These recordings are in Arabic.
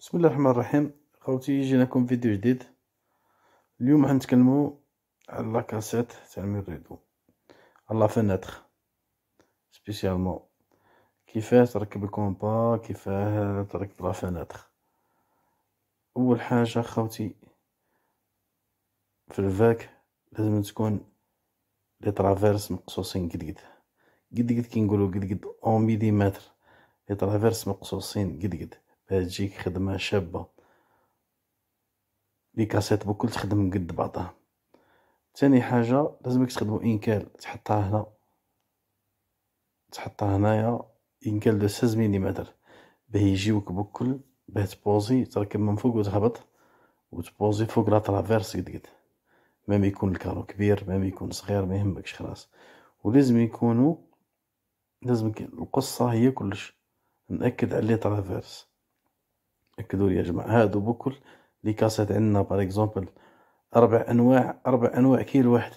بسم الله الرحمن الرحيم خوتي جيناكم فيديو جديد اليوم غنتكلموا على لا كاسيت تاع ميريدو على فينتر سبيسيالمون كيفاه تركب الكومبا كيفاه تركب لا فينتر اول حاجه خوتي في الفاك لازم تكون لي ترافيرس مقصوصين قد قد قد قد كي نقولوا قد قد اون ميديمتر لي ترافيرس مقصوصين قد قد باش تجيك خدمة شابة لي كاسيت بوكل تخدم قد بعضها تاني حاجة لازمك تخدمو انكال تحطها هنا تحطها هنايا انكال دو ساز مليمتر باه يجيوك بوكل باه تبوزي تركب من فوق وتهبط وتبوزي فوق لا ترافيرس قد قد مام يكون الكارو كبير مام يكون صغير ما يهمكش خلاص ولازم يكونوا لازم القصة هي كلش نأكد على لي ترافيرس اكدوا لي يا جماعه هادو بكل لي كاسات عندنا باغ اكزومبل اربع انواع اربع انواع كيل واحد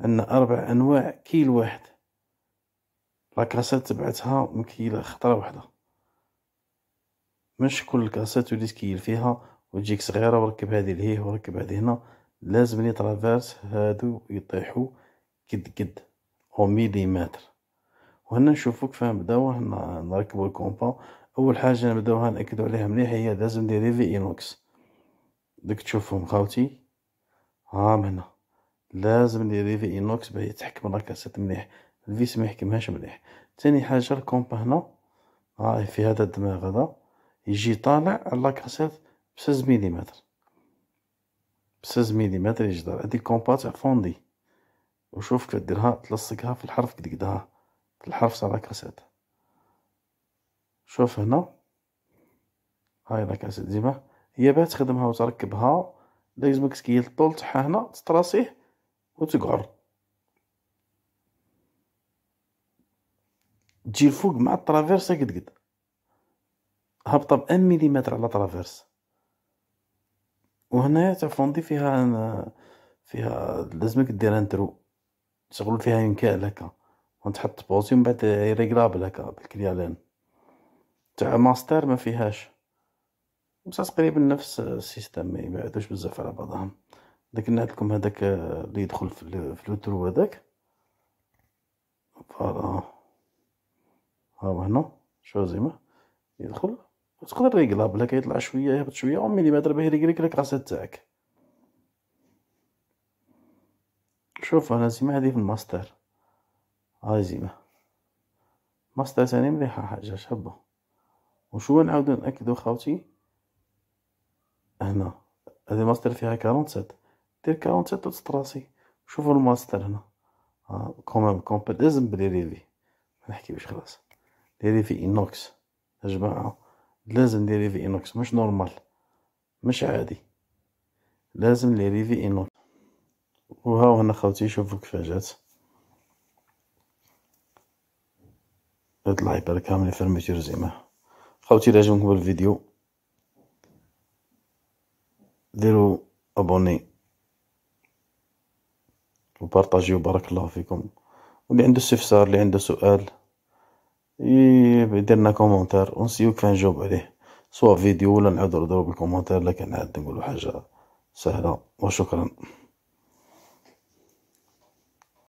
عندنا اربع انواع كيل واحد لاكاسات تبعتها مكيله خطره واحده مش كل الكاسات وليت كيل فيها وتجيك صغيره وركب هذه لهيه وركب هذه هنا لازم لي ترافيرس هادو يطيحو كد كد او ميليمتر وهنا نشوفوك فاهم بداوه نركبو الكومبا اول حاجه نبداوها ناكدو عليها مليح هي لازم ندير ريفي اينوكس دوك تشوفهم خاوتي ها هنا لازم ندير ريفي اينوكس باه يتحكم لاكاسيت مليح الفيس ما يحكمهاش مليح تاني حاجه الكومبا هنا هاي في هذا الدماغ هذا يجي طالع على لاكاسيت بسز مليمتر بسز مليمتر يجدر هادي الكومبا تاع فوندي وشوف كيف ديرها تلصقها في الحرف كدكدها الحرف تاع لاكاسيت شوف هنا هاي لاكاسيت ديما هي باه تخدمها وتركبها لازمك تكيل الطول تاعها هنا تطراسيه وتقعر تجي الفوق مع الترافيرس قد قد هابطه بان مليمتر على الترافيرس وهنا تفوندي فيها فيها لازمك دير انترو تشغل فيها يمكن لك ونتحط بوزي ومن بعد ريقلابل هكا بالكريالين تاع ماستر ما فيهاش بصح تقريبا نفس السيستم ما يبعدوش بزاف على بعضهم داك نعت لكم هذاك اللي يدخل في لوترو هذاك فوالا ها هو هنا شو زعما يدخل تقدر ريقلابل هكا يطلع شويه يهبط شويه او مليمتر باه لك راسه تاعك شوف انا زيما هذه في الماستر عازمة مصدر سليم ريحة حاجة شابة وشو نعاودو نأكدو خاوتي هنا هذا مصدر فيها كارونسات دير كارونسات وتتراسي شوفو الماستر هنا آه. كومام كومبل لازم بلي ريفي باش خلاص ديري ريفي اينوكس يا جماعة لازم ديري ريفي اينوكس مش نورمال مش عادي لازم لي ريفي اينوكس وهاو هنا خاوتي شوفو كيفاش جات هاد الهايبر كامل فرميتي رزيمه خاوتي الى عجبكم الفيديو ديروا ابوني وبارطاجيو بارك الله فيكم واللي عنده استفسار اللي عنده سؤال يدير لنا كومونتير ونسيو كيف نجاوب عليه سواء فيديو ولا نعاود نضرب بالكومونتير لكن عاد نقولو حاجه سهله وشكرا